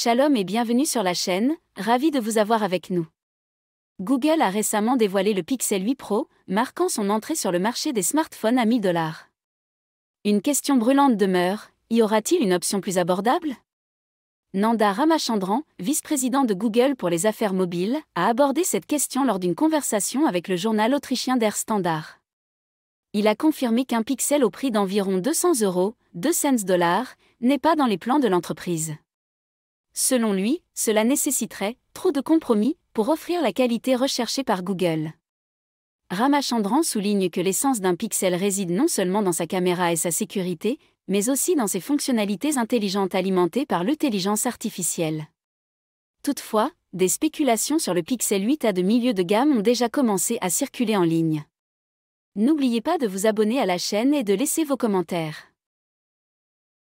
Shalom et bienvenue sur la chaîne, ravi de vous avoir avec nous. Google a récemment dévoilé le Pixel 8 Pro, marquant son entrée sur le marché des smartphones à 1000 Une question brûlante demeure, y aura-t-il une option plus abordable Nanda Ramachandran, vice-président de Google pour les affaires mobiles, a abordé cette question lors d'une conversation avec le journal autrichien Der Standard. Il a confirmé qu'un pixel au prix d'environ 200 euros, 2 cents dollars, n'est pas dans les plans de l'entreprise. Selon lui, cela nécessiterait trop de compromis pour offrir la qualité recherchée par Google. Ramachandran souligne que l'essence d'un pixel réside non seulement dans sa caméra et sa sécurité, mais aussi dans ses fonctionnalités intelligentes alimentées par l'intelligence artificielle. Toutefois, des spéculations sur le Pixel 8 à de milieu de gamme ont déjà commencé à circuler en ligne. N'oubliez pas de vous abonner à la chaîne et de laisser vos commentaires.